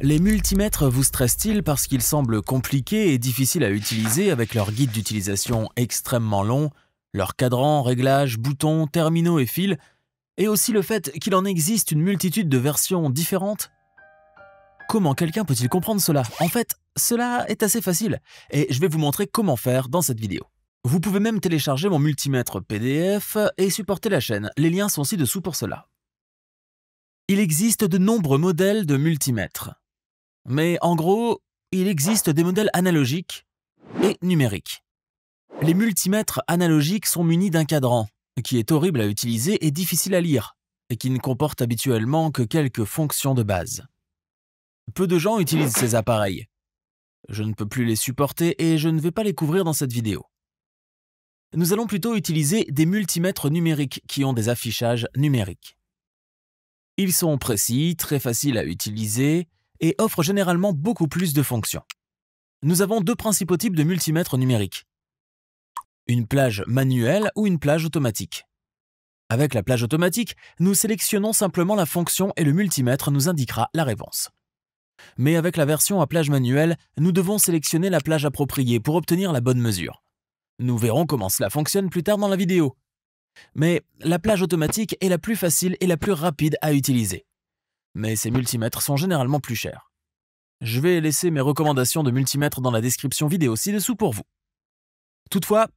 Les multimètres vous stressent-ils parce qu'ils semblent compliqués et difficiles à utiliser avec leur guide d'utilisation extrêmement long, leurs cadrans, réglages, boutons, terminaux et fils, et aussi le fait qu'il en existe une multitude de versions différentes Comment quelqu'un peut-il comprendre cela En fait, cela est assez facile, et je vais vous montrer comment faire dans cette vidéo. Vous pouvez même télécharger mon multimètre PDF et supporter la chaîne, les liens sont ci-dessous pour cela. Il existe de nombreux modèles de multimètres. Mais en gros, il existe des modèles analogiques et numériques. Les multimètres analogiques sont munis d'un cadran, qui est horrible à utiliser et difficile à lire, et qui ne comporte habituellement que quelques fonctions de base. Peu de gens utilisent ces appareils. Je ne peux plus les supporter et je ne vais pas les couvrir dans cette vidéo. Nous allons plutôt utiliser des multimètres numériques qui ont des affichages numériques. Ils sont précis, très faciles à utiliser, et offre généralement beaucoup plus de fonctions. Nous avons deux principaux types de multimètres numériques. Une plage manuelle ou une plage automatique. Avec la plage automatique, nous sélectionnons simplement la fonction et le multimètre nous indiquera la réponse. Mais avec la version à plage manuelle, nous devons sélectionner la plage appropriée pour obtenir la bonne mesure. Nous verrons comment cela fonctionne plus tard dans la vidéo. Mais la plage automatique est la plus facile et la plus rapide à utiliser mais ces multimètres sont généralement plus chers. Je vais laisser mes recommandations de multimètres dans la description vidéo ci-dessous pour vous. Toutefois,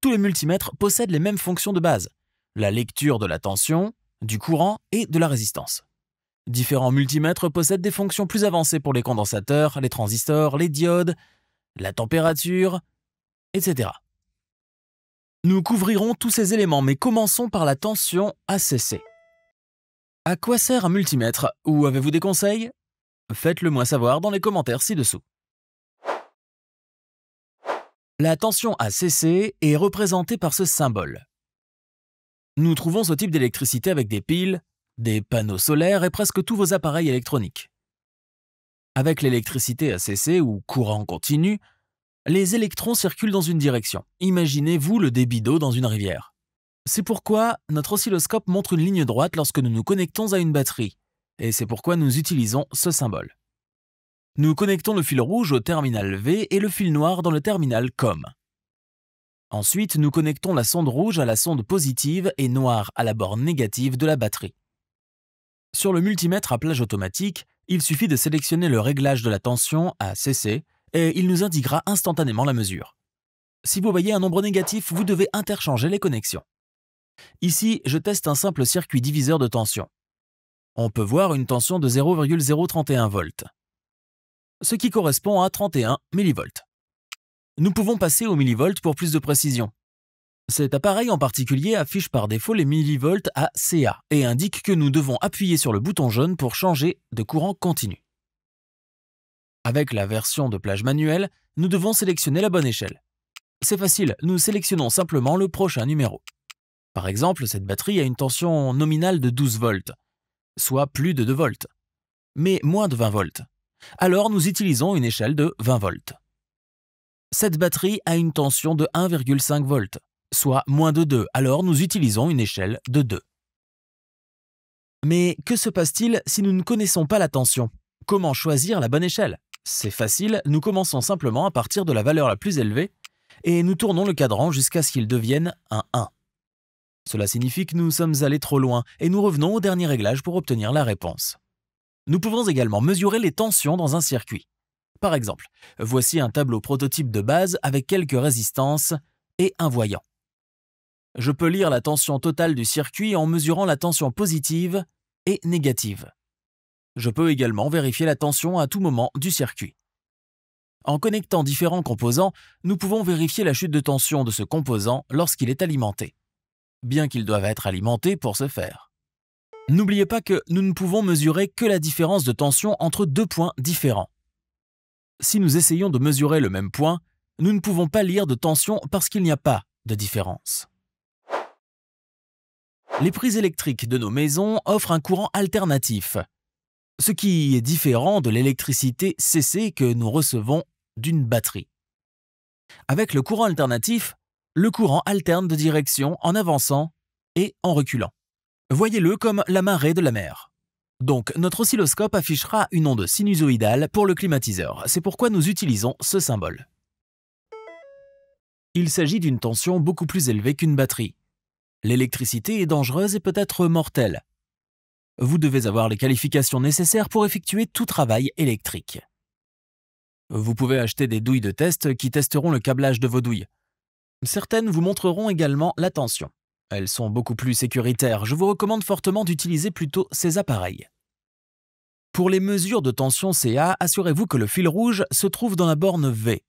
tous les multimètres possèdent les mêmes fonctions de base, la lecture de la tension, du courant et de la résistance. Différents multimètres possèdent des fonctions plus avancées pour les condensateurs, les transistors, les diodes, la température, etc. Nous couvrirons tous ces éléments, mais commençons par la tension ACC. À quoi sert un multimètre Ou avez-vous des conseils Faites-le moi savoir dans les commentaires ci-dessous. La tension à est représentée par ce symbole. Nous trouvons ce type d'électricité avec des piles, des panneaux solaires et presque tous vos appareils électroniques. Avec l'électricité à ou courant continu, les électrons circulent dans une direction. Imaginez-vous le débit d'eau dans une rivière. C'est pourquoi notre oscilloscope montre une ligne droite lorsque nous nous connectons à une batterie, et c'est pourquoi nous utilisons ce symbole. Nous connectons le fil rouge au terminal V et le fil noir dans le terminal COM. Ensuite, nous connectons la sonde rouge à la sonde positive et noire à la borne négative de la batterie. Sur le multimètre à plage automatique, il suffit de sélectionner le réglage de la tension à CC et il nous indiquera instantanément la mesure. Si vous voyez un nombre négatif, vous devez interchanger les connexions. Ici, je teste un simple circuit diviseur de tension. On peut voir une tension de 0,031 V, ce qui correspond à 31 mV. Nous pouvons passer au millivolt pour plus de précision. Cet appareil en particulier affiche par défaut les millivolts à CA et indique que nous devons appuyer sur le bouton jaune pour changer de courant continu. Avec la version de plage manuelle, nous devons sélectionner la bonne échelle. C'est facile, nous sélectionnons simplement le prochain numéro. Par exemple, cette batterie a une tension nominale de 12 volts, soit plus de 2 volts, mais moins de 20 volts. Alors nous utilisons une échelle de 20 volts. Cette batterie a une tension de 1,5 volts, soit moins de 2, alors nous utilisons une échelle de 2. Mais que se passe-t-il si nous ne connaissons pas la tension Comment choisir la bonne échelle C'est facile, nous commençons simplement à partir de la valeur la plus élevée et nous tournons le cadran jusqu'à ce qu'il devienne un 1. Cela signifie que nous sommes allés trop loin et nous revenons au dernier réglage pour obtenir la réponse. Nous pouvons également mesurer les tensions dans un circuit. Par exemple, voici un tableau prototype de base avec quelques résistances et un voyant. Je peux lire la tension totale du circuit en mesurant la tension positive et négative. Je peux également vérifier la tension à tout moment du circuit. En connectant différents composants, nous pouvons vérifier la chute de tension de ce composant lorsqu'il est alimenté bien qu'ils doivent être alimentés pour ce faire. N'oubliez pas que nous ne pouvons mesurer que la différence de tension entre deux points différents. Si nous essayons de mesurer le même point, nous ne pouvons pas lire de tension parce qu'il n'y a pas de différence. Les prises électriques de nos maisons offrent un courant alternatif, ce qui est différent de l'électricité CC que nous recevons d'une batterie. Avec le courant alternatif, le courant alterne de direction en avançant et en reculant. Voyez-le comme la marée de la mer. Donc, notre oscilloscope affichera une onde sinusoïdale pour le climatiseur, c'est pourquoi nous utilisons ce symbole. Il s'agit d'une tension beaucoup plus élevée qu'une batterie. L'électricité est dangereuse et peut être mortelle. Vous devez avoir les qualifications nécessaires pour effectuer tout travail électrique. Vous pouvez acheter des douilles de test qui testeront le câblage de vos douilles. Certaines vous montreront également la tension. Elles sont beaucoup plus sécuritaires, je vous recommande fortement d'utiliser plutôt ces appareils. Pour les mesures de tension CA, assurez-vous que le fil rouge se trouve dans la borne V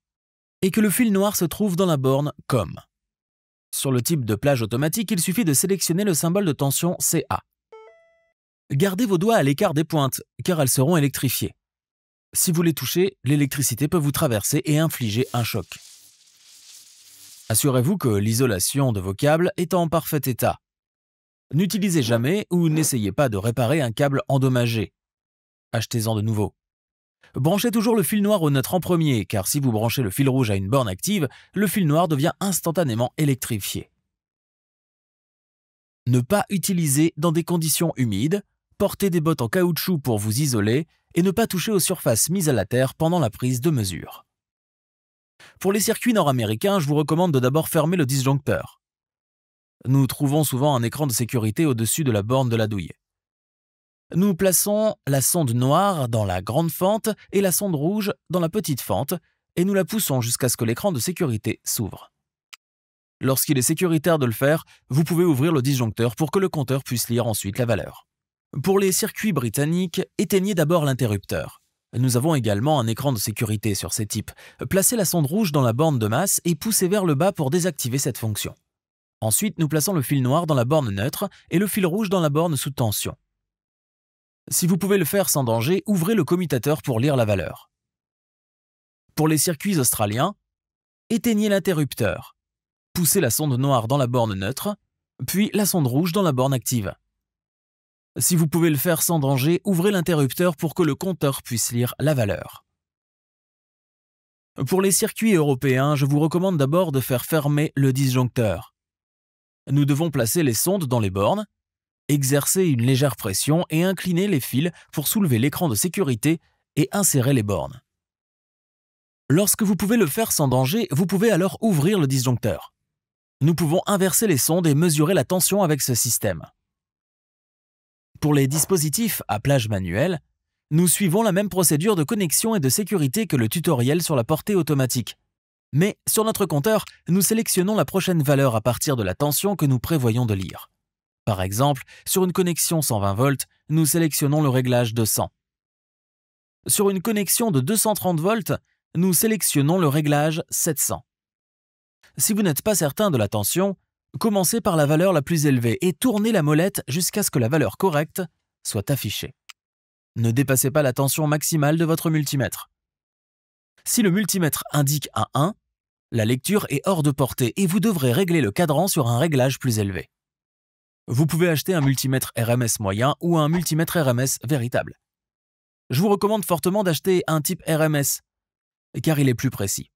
et que le fil noir se trouve dans la borne COM. Sur le type de plage automatique, il suffit de sélectionner le symbole de tension CA. Gardez vos doigts à l'écart des pointes, car elles seront électrifiées. Si vous les touchez, l'électricité peut vous traverser et infliger un choc. Assurez-vous que l'isolation de vos câbles est en parfait état. N'utilisez jamais ou n'essayez pas de réparer un câble endommagé. Achetez-en de nouveau. Branchez toujours le fil noir au neutre en premier, car si vous branchez le fil rouge à une borne active, le fil noir devient instantanément électrifié. Ne pas utiliser dans des conditions humides, porter des bottes en caoutchouc pour vous isoler et ne pas toucher aux surfaces mises à la terre pendant la prise de mesure. Pour les circuits nord-américains, je vous recommande de d'abord fermer le disjoncteur. Nous trouvons souvent un écran de sécurité au-dessus de la borne de la douille. Nous plaçons la sonde noire dans la grande fente et la sonde rouge dans la petite fente, et nous la poussons jusqu'à ce que l'écran de sécurité s'ouvre. Lorsqu'il est sécuritaire de le faire, vous pouvez ouvrir le disjoncteur pour que le compteur puisse lire ensuite la valeur. Pour les circuits britanniques, éteignez d'abord l'interrupteur. Nous avons également un écran de sécurité sur ces types. Placez la sonde rouge dans la borne de masse et poussez vers le bas pour désactiver cette fonction. Ensuite, nous plaçons le fil noir dans la borne neutre et le fil rouge dans la borne sous tension. Si vous pouvez le faire sans danger, ouvrez le commutateur pour lire la valeur. Pour les circuits australiens, éteignez l'interrupteur. Poussez la sonde noire dans la borne neutre, puis la sonde rouge dans la borne active. Si vous pouvez le faire sans danger, ouvrez l'interrupteur pour que le compteur puisse lire la valeur. Pour les circuits européens, je vous recommande d'abord de faire fermer le disjoncteur. Nous devons placer les sondes dans les bornes, exercer une légère pression et incliner les fils pour soulever l'écran de sécurité et insérer les bornes. Lorsque vous pouvez le faire sans danger, vous pouvez alors ouvrir le disjoncteur. Nous pouvons inverser les sondes et mesurer la tension avec ce système. Pour les dispositifs à plage manuelle, nous suivons la même procédure de connexion et de sécurité que le tutoriel sur la portée automatique. Mais sur notre compteur, nous sélectionnons la prochaine valeur à partir de la tension que nous prévoyons de lire. Par exemple, sur une connexion 120 volts, nous sélectionnons le réglage de 100. Sur une connexion de 230 volts, nous sélectionnons le réglage 700. Si vous n'êtes pas certain de la tension, Commencez par la valeur la plus élevée et tournez la molette jusqu'à ce que la valeur correcte soit affichée. Ne dépassez pas la tension maximale de votre multimètre. Si le multimètre indique un 1, la lecture est hors de portée et vous devrez régler le cadran sur un réglage plus élevé. Vous pouvez acheter un multimètre RMS moyen ou un multimètre RMS véritable. Je vous recommande fortement d'acheter un type RMS, car il est plus précis.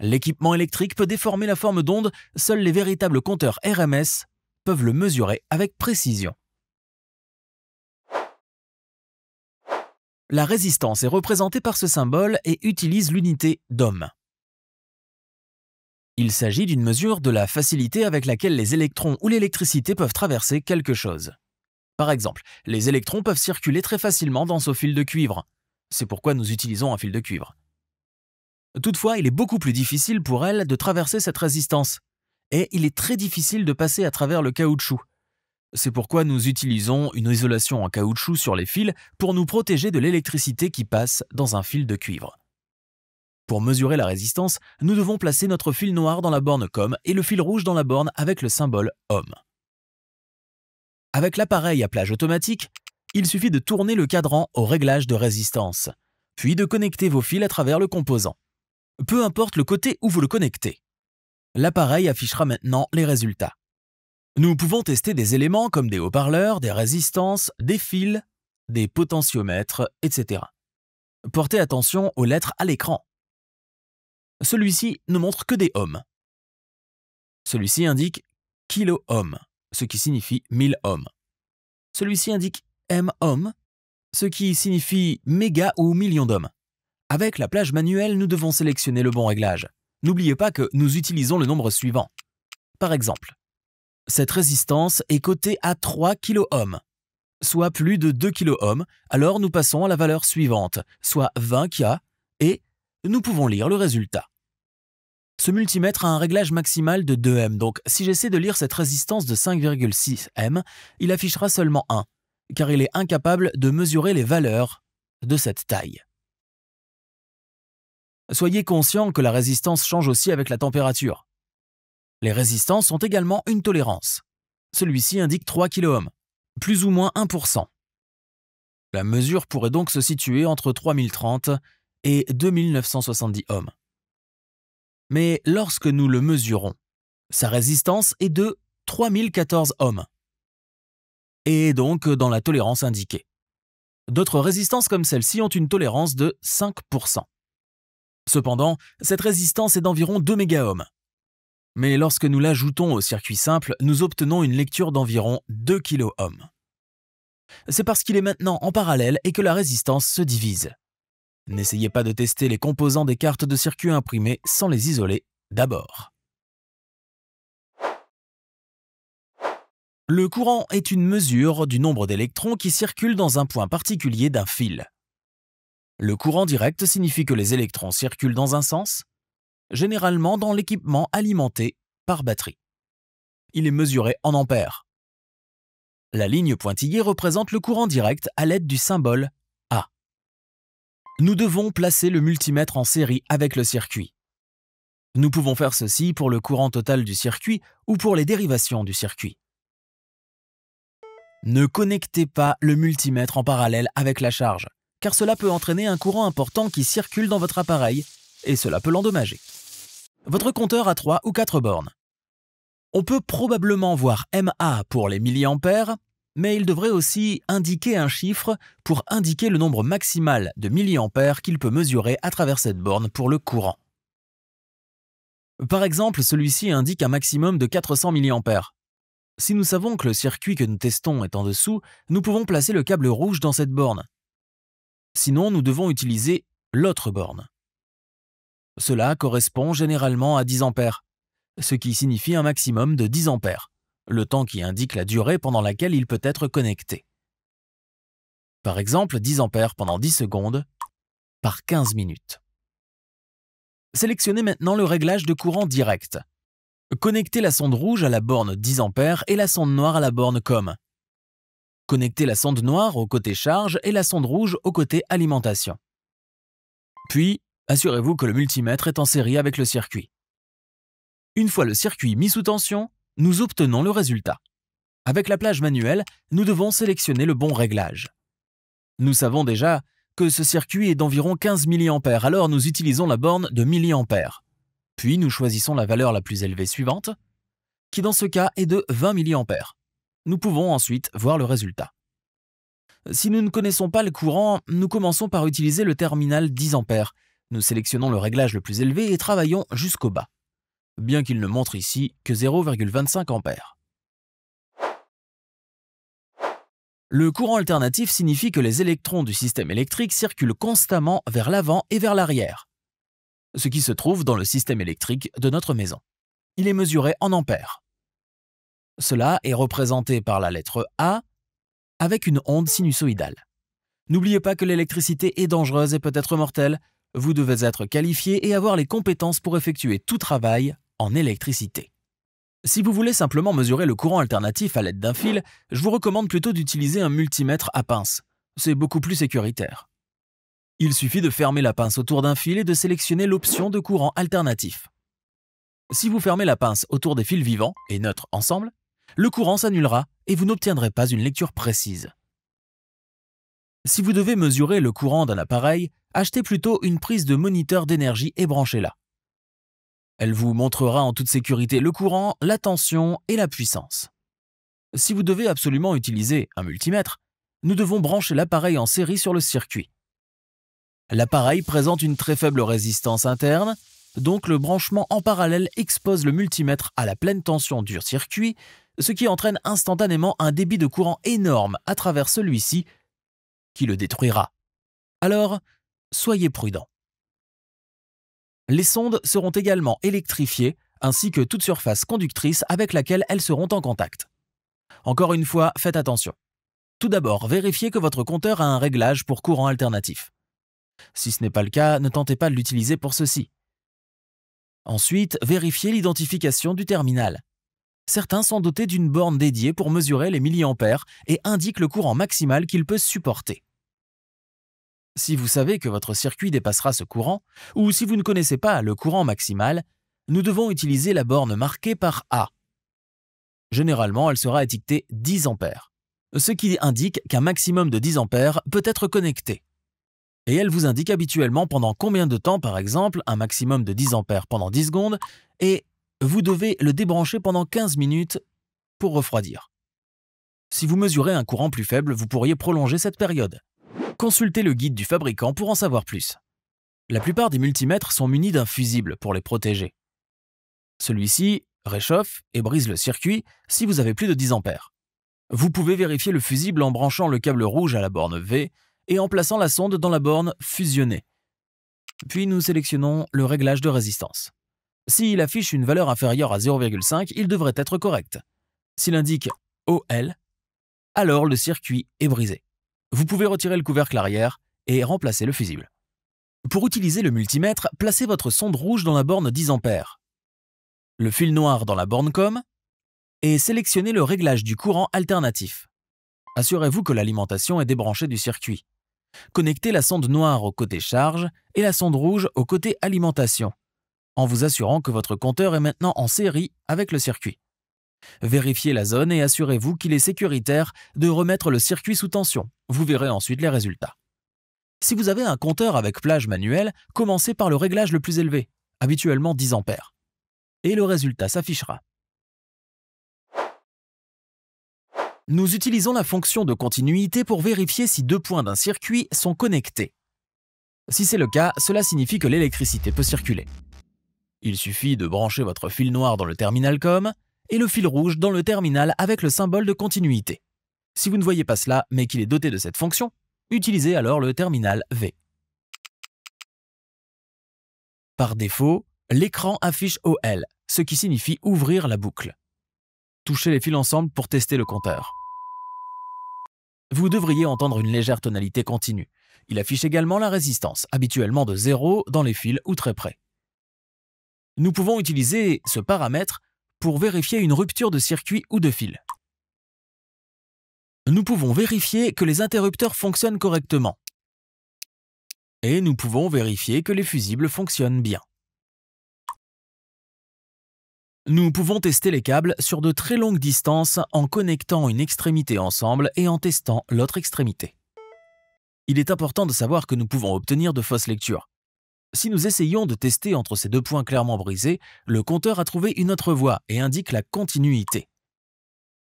L'équipement électrique peut déformer la forme d'onde, seuls les véritables compteurs RMS peuvent le mesurer avec précision. La résistance est représentée par ce symbole et utilise l'unité d'ohm. Il s'agit d'une mesure de la facilité avec laquelle les électrons ou l'électricité peuvent traverser quelque chose. Par exemple, les électrons peuvent circuler très facilement dans ce fil de cuivre. C'est pourquoi nous utilisons un fil de cuivre. Toutefois, il est beaucoup plus difficile pour elle de traverser cette résistance, et il est très difficile de passer à travers le caoutchouc. C'est pourquoi nous utilisons une isolation en caoutchouc sur les fils pour nous protéger de l'électricité qui passe dans un fil de cuivre. Pour mesurer la résistance, nous devons placer notre fil noir dans la borne COM et le fil rouge dans la borne avec le symbole OM. Avec l'appareil à plage automatique, il suffit de tourner le cadran au réglage de résistance, puis de connecter vos fils à travers le composant peu importe le côté où vous le connectez. L'appareil affichera maintenant les résultats. Nous pouvons tester des éléments comme des haut-parleurs, des résistances, des fils, des potentiomètres, etc. Portez attention aux lettres à l'écran. Celui-ci ne montre que des ohms. Celui-ci indique kilo ce qui signifie 1000 ohms. Celui-ci indique m-ohm, ce qui signifie méga ou million d'hommes. Avec la plage manuelle, nous devons sélectionner le bon réglage. N'oubliez pas que nous utilisons le nombre suivant. Par exemple, cette résistance est cotée à 3 kOhm, soit plus de 2 kOhm, alors nous passons à la valeur suivante, soit 20 K, et nous pouvons lire le résultat. Ce multimètre a un réglage maximal de 2M, donc si j'essaie de lire cette résistance de 5,6M, il affichera seulement 1, car il est incapable de mesurer les valeurs de cette taille soyez conscient que la résistance change aussi avec la température. Les résistances ont également une tolérance. Celui-ci indique 3 kOhm, plus ou moins 1%. La mesure pourrait donc se situer entre 3030 et 2970 ohms. Mais lorsque nous le mesurons, sa résistance est de 3014 ohms. Et donc dans la tolérance indiquée. D'autres résistances comme celle-ci ont une tolérance de 5%. Cependant, cette résistance est d'environ 2 mégaohms. Mais lorsque nous l'ajoutons au circuit simple, nous obtenons une lecture d'environ 2 kiloohms. C'est parce qu'il est maintenant en parallèle et que la résistance se divise. N'essayez pas de tester les composants des cartes de circuit imprimées sans les isoler d'abord. Le courant est une mesure du nombre d'électrons qui circulent dans un point particulier d'un fil. Le courant direct signifie que les électrons circulent dans un sens, généralement dans l'équipement alimenté par batterie. Il est mesuré en ampères. La ligne pointillée représente le courant direct à l'aide du symbole A. Nous devons placer le multimètre en série avec le circuit. Nous pouvons faire ceci pour le courant total du circuit ou pour les dérivations du circuit. Ne connectez pas le multimètre en parallèle avec la charge car cela peut entraîner un courant important qui circule dans votre appareil, et cela peut l'endommager. Votre compteur a 3 ou 4 bornes. On peut probablement voir MA pour les milliampères, mais il devrait aussi indiquer un chiffre pour indiquer le nombre maximal de milliampères qu'il peut mesurer à travers cette borne pour le courant. Par exemple, celui-ci indique un maximum de 400 milliampères. Si nous savons que le circuit que nous testons est en dessous, nous pouvons placer le câble rouge dans cette borne. Sinon, nous devons utiliser l'autre borne. Cela correspond généralement à 10 ampères, ce qui signifie un maximum de 10 ampères, le temps qui indique la durée pendant laquelle il peut être connecté. Par exemple, 10 ampères pendant 10 secondes par 15 minutes. Sélectionnez maintenant le réglage de courant direct. Connectez la sonde rouge à la borne 10 ampères et la sonde noire à la borne COM. Connectez la sonde noire au côté charge et la sonde rouge au côté alimentation. Puis, assurez-vous que le multimètre est en série avec le circuit. Une fois le circuit mis sous tension, nous obtenons le résultat. Avec la plage manuelle, nous devons sélectionner le bon réglage. Nous savons déjà que ce circuit est d'environ 15 mA, alors nous utilisons la borne de mA. Puis nous choisissons la valeur la plus élevée suivante, qui dans ce cas est de 20 mA. Nous pouvons ensuite voir le résultat. Si nous ne connaissons pas le courant, nous commençons par utiliser le terminal 10 A. Nous sélectionnons le réglage le plus élevé et travaillons jusqu'au bas, bien qu'il ne montre ici que 0,25 A. Le courant alternatif signifie que les électrons du système électrique circulent constamment vers l'avant et vers l'arrière, ce qui se trouve dans le système électrique de notre maison. Il est mesuré en ampères. Cela est représenté par la lettre A avec une onde sinusoïdale. N'oubliez pas que l'électricité est dangereuse et peut être mortelle. Vous devez être qualifié et avoir les compétences pour effectuer tout travail en électricité. Si vous voulez simplement mesurer le courant alternatif à l'aide d'un fil, je vous recommande plutôt d'utiliser un multimètre à pince. C'est beaucoup plus sécuritaire. Il suffit de fermer la pince autour d'un fil et de sélectionner l'option de courant alternatif. Si vous fermez la pince autour des fils vivants et neutres ensemble, le courant s'annulera et vous n'obtiendrez pas une lecture précise. Si vous devez mesurer le courant d'un appareil, achetez plutôt une prise de moniteur d'énergie et branchez-la. Elle vous montrera en toute sécurité le courant, la tension et la puissance. Si vous devez absolument utiliser un multimètre, nous devons brancher l'appareil en série sur le circuit. L'appareil présente une très faible résistance interne, donc le branchement en parallèle expose le multimètre à la pleine tension du circuit, ce qui entraîne instantanément un débit de courant énorme à travers celui-ci qui le détruira. Alors, soyez prudent. Les sondes seront également électrifiées ainsi que toute surface conductrice avec laquelle elles seront en contact. Encore une fois, faites attention. Tout d'abord, vérifiez que votre compteur a un réglage pour courant alternatif. Si ce n'est pas le cas, ne tentez pas de l'utiliser pour ceci. Ensuite, vérifiez l'identification du terminal. Certains sont dotés d'une borne dédiée pour mesurer les milliampères et indiquent le courant maximal qu'il peut supporter. Si vous savez que votre circuit dépassera ce courant, ou si vous ne connaissez pas le courant maximal, nous devons utiliser la borne marquée par A. Généralement, elle sera étiquetée 10 ampères, ce qui indique qu'un maximum de 10 ampères peut être connecté. Et elle vous indique habituellement pendant combien de temps, par exemple, un maximum de 10 ampères pendant 10 secondes, et vous devez le débrancher pendant 15 minutes pour refroidir. Si vous mesurez un courant plus faible, vous pourriez prolonger cette période. Consultez le guide du fabricant pour en savoir plus. La plupart des multimètres sont munis d'un fusible pour les protéger. Celui-ci réchauffe et brise le circuit si vous avez plus de 10 ampères. Vous pouvez vérifier le fusible en branchant le câble rouge à la borne V et en plaçant la sonde dans la borne fusionnée. Puis nous sélectionnons le réglage de résistance. S'il affiche une valeur inférieure à 0,5, il devrait être correct. S'il indique OL, alors le circuit est brisé. Vous pouvez retirer le couvercle arrière et remplacer le fusible. Pour utiliser le multimètre, placez votre sonde rouge dans la borne 10 A, le fil noir dans la borne COM et sélectionnez le réglage du courant alternatif. Assurez-vous que l'alimentation est débranchée du circuit. Connectez la sonde noire au côté charge et la sonde rouge au côté alimentation en vous assurant que votre compteur est maintenant en série avec le circuit. Vérifiez la zone et assurez-vous qu'il est sécuritaire de remettre le circuit sous tension. Vous verrez ensuite les résultats. Si vous avez un compteur avec plage manuelle, commencez par le réglage le plus élevé, habituellement 10 ampères, et le résultat s'affichera. Nous utilisons la fonction de continuité pour vérifier si deux points d'un circuit sont connectés. Si c'est le cas, cela signifie que l'électricité peut circuler. Il suffit de brancher votre fil noir dans le terminal COM et le fil rouge dans le terminal avec le symbole de continuité. Si vous ne voyez pas cela, mais qu'il est doté de cette fonction, utilisez alors le terminal V. Par défaut, l'écran affiche OL, ce qui signifie ouvrir la boucle. Touchez les fils ensemble pour tester le compteur. Vous devriez entendre une légère tonalité continue. Il affiche également la résistance, habituellement de 0 dans les fils ou très près nous pouvons utiliser ce paramètre pour vérifier une rupture de circuit ou de fil. Nous pouvons vérifier que les interrupteurs fonctionnent correctement. Et nous pouvons vérifier que les fusibles fonctionnent bien. Nous pouvons tester les câbles sur de très longues distances en connectant une extrémité ensemble et en testant l'autre extrémité. Il est important de savoir que nous pouvons obtenir de fausses lectures, si nous essayons de tester entre ces deux points clairement brisés, le compteur a trouvé une autre voie et indique la continuité.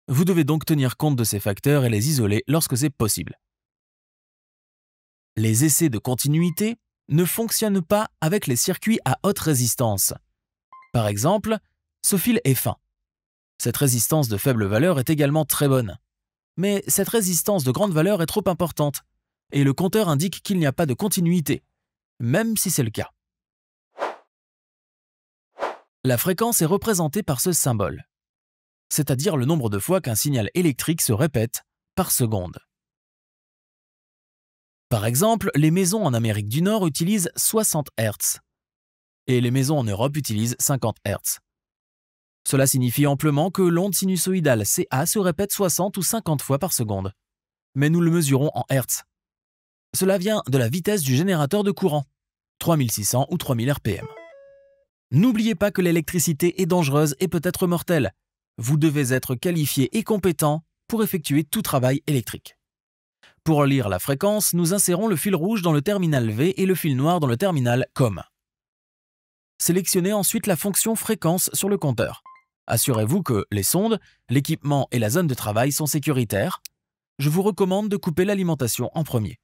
Vous devez donc tenir compte de ces facteurs et les isoler lorsque c'est possible. Les essais de continuité ne fonctionnent pas avec les circuits à haute résistance. Par exemple, ce fil est fin. Cette résistance de faible valeur est également très bonne. Mais cette résistance de grande valeur est trop importante, et le compteur indique qu'il n'y a pas de continuité, même si c'est le cas. La fréquence est représentée par ce symbole, c'est-à-dire le nombre de fois qu'un signal électrique se répète par seconde. Par exemple, les maisons en Amérique du Nord utilisent 60 Hz et les maisons en Europe utilisent 50 Hz. Cela signifie amplement que l'onde sinusoïdale CA se répète 60 ou 50 fois par seconde. Mais nous le mesurons en Hertz, cela vient de la vitesse du générateur de courant, 3600 ou 3000 RPM. N'oubliez pas que l'électricité est dangereuse et peut être mortelle. Vous devez être qualifié et compétent pour effectuer tout travail électrique. Pour lire la fréquence, nous insérons le fil rouge dans le terminal V et le fil noir dans le terminal COM. Sélectionnez ensuite la fonction fréquence sur le compteur. Assurez-vous que les sondes, l'équipement et la zone de travail sont sécuritaires. Je vous recommande de couper l'alimentation en premier.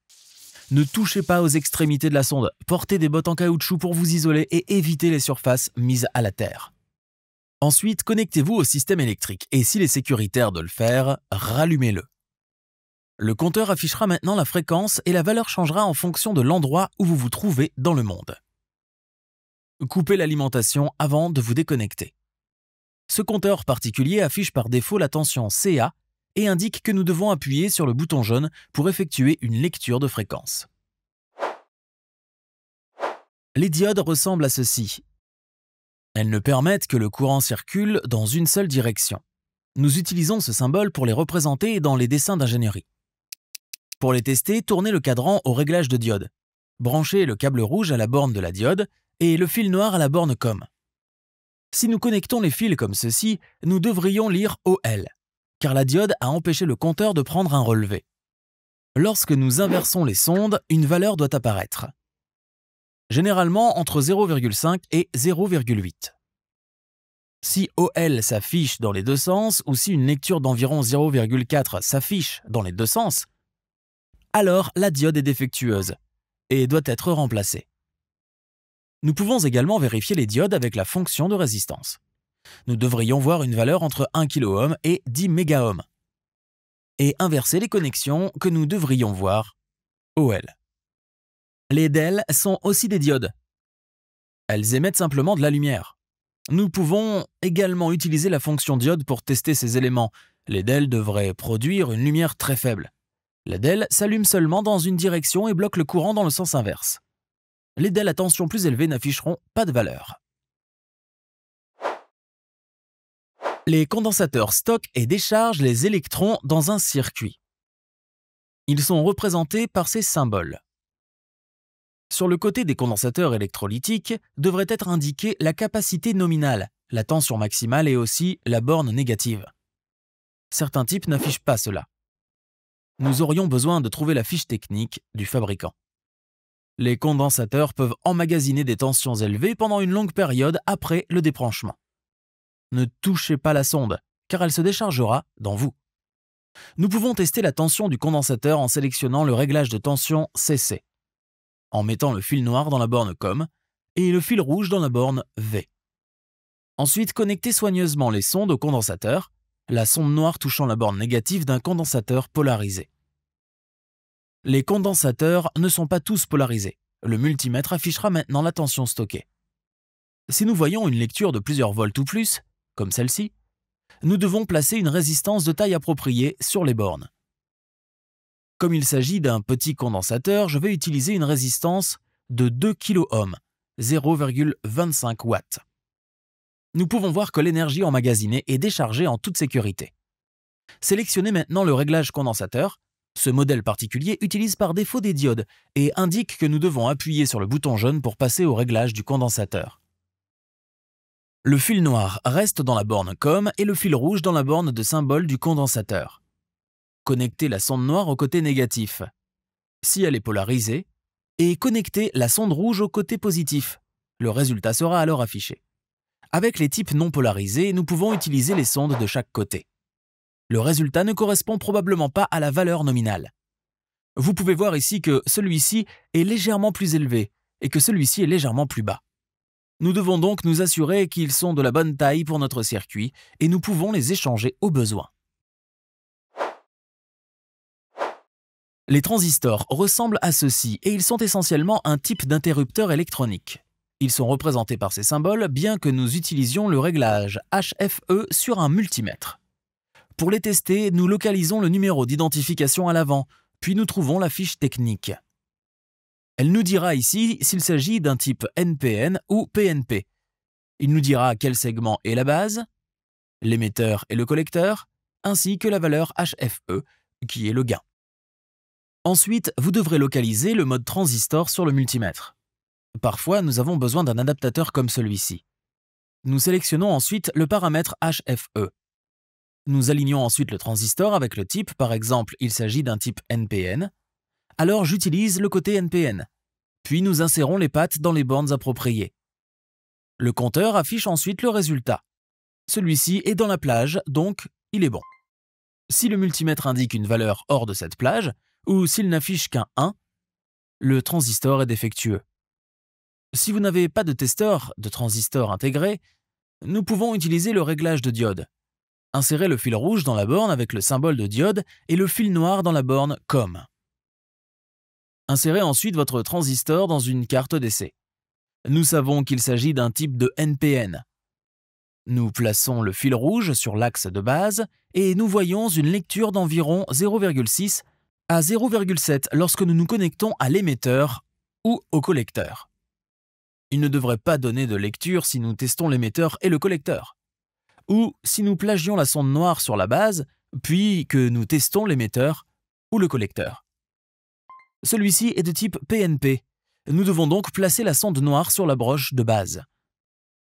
Ne touchez pas aux extrémités de la sonde, portez des bottes en caoutchouc pour vous isoler et évitez les surfaces mises à la terre. Ensuite, connectez-vous au système électrique et s'il est sécuritaire de le faire, rallumez-le. Le compteur affichera maintenant la fréquence et la valeur changera en fonction de l'endroit où vous vous trouvez dans le monde. Coupez l'alimentation avant de vous déconnecter. Ce compteur particulier affiche par défaut la tension CA et indique que nous devons appuyer sur le bouton jaune pour effectuer une lecture de fréquence. Les diodes ressemblent à ceci. Elles ne permettent que le courant circule dans une seule direction. Nous utilisons ce symbole pour les représenter dans les dessins d'ingénierie. Pour les tester, tournez le cadran au réglage de diode. Branchez le câble rouge à la borne de la diode et le fil noir à la borne COM. Si nous connectons les fils comme ceci, nous devrions lire OL, car la diode a empêché le compteur de prendre un relevé. Lorsque nous inversons les sondes, une valeur doit apparaître. Généralement entre 0,5 et 0,8. Si OL s'affiche dans les deux sens ou si une lecture d'environ 0,4 s'affiche dans les deux sens, alors la diode est défectueuse et doit être remplacée. Nous pouvons également vérifier les diodes avec la fonction de résistance. Nous devrions voir une valeur entre 1 kOhm et 10 ohm. Et inverser les connexions que nous devrions voir OL. Les DEL sont aussi des diodes. Elles émettent simplement de la lumière. Nous pouvons également utiliser la fonction diode pour tester ces éléments. Les DEL devraient produire une lumière très faible. La DEL s'allume seulement dans une direction et bloque le courant dans le sens inverse. Les DEL à tension plus élevée n'afficheront pas de valeur. Les condensateurs stockent et déchargent les électrons dans un circuit. Ils sont représentés par ces symboles. Sur le côté des condensateurs électrolytiques devrait être indiquée la capacité nominale, la tension maximale et aussi la borne négative. Certains types n'affichent pas cela. Nous aurions besoin de trouver la fiche technique du fabricant. Les condensateurs peuvent emmagasiner des tensions élevées pendant une longue période après le débranchement. Ne touchez pas la sonde, car elle se déchargera dans vous. Nous pouvons tester la tension du condensateur en sélectionnant le réglage de tension CC, en mettant le fil noir dans la borne COM et le fil rouge dans la borne V. Ensuite, connectez soigneusement les sondes au condensateur, la sonde noire touchant la borne négative d'un condensateur polarisé. Les condensateurs ne sont pas tous polarisés. Le multimètre affichera maintenant la tension stockée. Si nous voyons une lecture de plusieurs volts ou plus, comme celle-ci, nous devons placer une résistance de taille appropriée sur les bornes. Comme il s'agit d'un petit condensateur, je vais utiliser une résistance de 2 kOhm, 0,25 W). Nous pouvons voir que l'énergie emmagasinée est déchargée en toute sécurité. Sélectionnez maintenant le réglage condensateur. Ce modèle particulier utilise par défaut des diodes et indique que nous devons appuyer sur le bouton jaune pour passer au réglage du condensateur. Le fil noir reste dans la borne COM et le fil rouge dans la borne de symbole du condensateur. Connectez la sonde noire au côté négatif, si elle est polarisée, et connectez la sonde rouge au côté positif. Le résultat sera alors affiché. Avec les types non polarisés, nous pouvons utiliser les sondes de chaque côté. Le résultat ne correspond probablement pas à la valeur nominale. Vous pouvez voir ici que celui-ci est légèrement plus élevé et que celui-ci est légèrement plus bas. Nous devons donc nous assurer qu'ils sont de la bonne taille pour notre circuit et nous pouvons les échanger au besoin. Les transistors ressemblent à ceux-ci et ils sont essentiellement un type d'interrupteur électronique. Ils sont représentés par ces symboles bien que nous utilisions le réglage HFE sur un multimètre. Pour les tester, nous localisons le numéro d'identification à l'avant, puis nous trouvons la fiche technique. Elle nous dira ici s'il s'agit d'un type NPN ou PNP. Il nous dira quel segment est la base, l'émetteur et le collecteur, ainsi que la valeur HFE, qui est le gain. Ensuite, vous devrez localiser le mode transistor sur le multimètre. Parfois, nous avons besoin d'un adaptateur comme celui-ci. Nous sélectionnons ensuite le paramètre HFE. Nous alignons ensuite le transistor avec le type, par exemple, il s'agit d'un type NPN. Alors j'utilise le côté NPN puis nous insérons les pattes dans les bornes appropriées. Le compteur affiche ensuite le résultat. Celui-ci est dans la plage, donc il est bon. Si le multimètre indique une valeur hors de cette plage, ou s'il n'affiche qu'un 1, le transistor est défectueux. Si vous n'avez pas de testeur de transistor intégré, nous pouvons utiliser le réglage de diode. Insérez le fil rouge dans la borne avec le symbole de diode et le fil noir dans la borne COM. Insérez ensuite votre transistor dans une carte d'essai. Nous savons qu'il s'agit d'un type de NPN. Nous plaçons le fil rouge sur l'axe de base et nous voyons une lecture d'environ 0,6 à 0,7 lorsque nous nous connectons à l'émetteur ou au collecteur. Il ne devrait pas donner de lecture si nous testons l'émetteur et le collecteur. Ou si nous plagions la sonde noire sur la base, puis que nous testons l'émetteur ou le collecteur. Celui-ci est de type PNP. Nous devons donc placer la sonde noire sur la broche de base.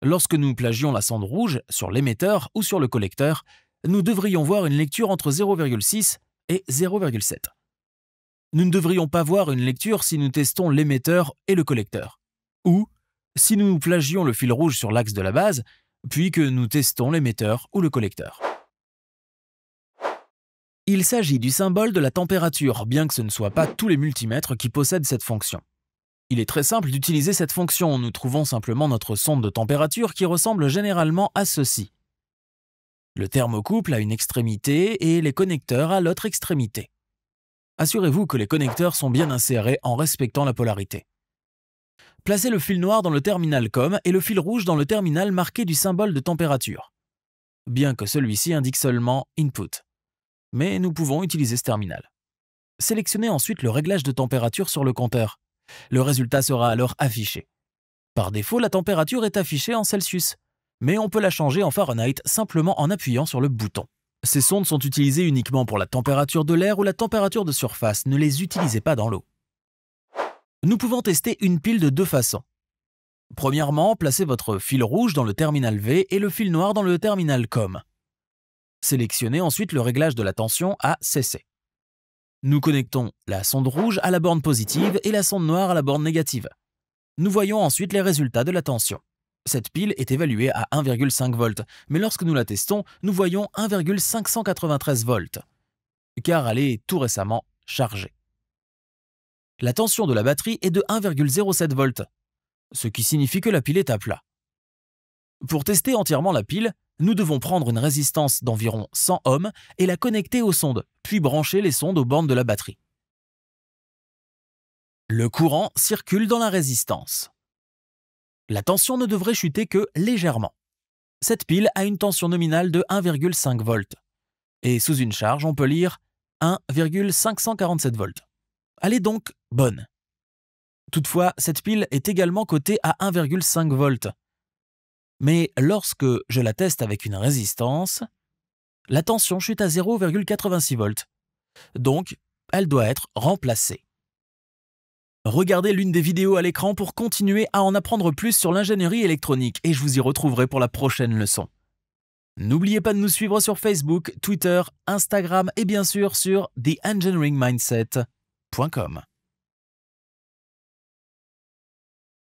Lorsque nous plagions la sonde rouge sur l'émetteur ou sur le collecteur, nous devrions voir une lecture entre 0,6 et 0,7. Nous ne devrions pas voir une lecture si nous testons l'émetteur et le collecteur. Ou si nous plagions le fil rouge sur l'axe de la base, puis que nous testons l'émetteur ou le collecteur. Il s'agit du symbole de la température, bien que ce ne soit pas tous les multimètres qui possèdent cette fonction. Il est très simple d'utiliser cette fonction, nous trouvons simplement notre sonde de température qui ressemble généralement à ceci. Le thermocouple a une extrémité et les connecteurs à l'autre extrémité. Assurez-vous que les connecteurs sont bien insérés en respectant la polarité. Placez le fil noir dans le terminal COM et le fil rouge dans le terminal marqué du symbole de température, bien que celui-ci indique seulement Input mais nous pouvons utiliser ce terminal. Sélectionnez ensuite le réglage de température sur le compteur. Le résultat sera alors affiché. Par défaut, la température est affichée en Celsius, mais on peut la changer en Fahrenheit simplement en appuyant sur le bouton. Ces sondes sont utilisées uniquement pour la température de l'air ou la température de surface, ne les utilisez pas dans l'eau. Nous pouvons tester une pile de deux façons. Premièrement, placez votre fil rouge dans le terminal V et le fil noir dans le terminal COM. Sélectionnez ensuite le réglage de la tension à CC. Nous connectons la sonde rouge à la borne positive et la sonde noire à la borne négative. Nous voyons ensuite les résultats de la tension. Cette pile est évaluée à 1,5 V, mais lorsque nous la testons, nous voyons 1,593 volts, car elle est tout récemment chargée. La tension de la batterie est de 1,07 V, ce qui signifie que la pile est à plat. Pour tester entièrement la pile, nous devons prendre une résistance d'environ 100 ohms et la connecter aux sondes, puis brancher les sondes aux bornes de la batterie. Le courant circule dans la résistance. La tension ne devrait chuter que légèrement. Cette pile a une tension nominale de 1,5 volts. Et sous une charge, on peut lire 1,547 volts. Elle est donc bonne. Toutefois, cette pile est également cotée à 1,5 volts, mais lorsque je la teste avec une résistance, la tension chute à 0,86 volts. Donc, elle doit être remplacée. Regardez l'une des vidéos à l'écran pour continuer à en apprendre plus sur l'ingénierie électronique et je vous y retrouverai pour la prochaine leçon. N'oubliez pas de nous suivre sur Facebook, Twitter, Instagram et bien sûr sur theengineeringmindset.com.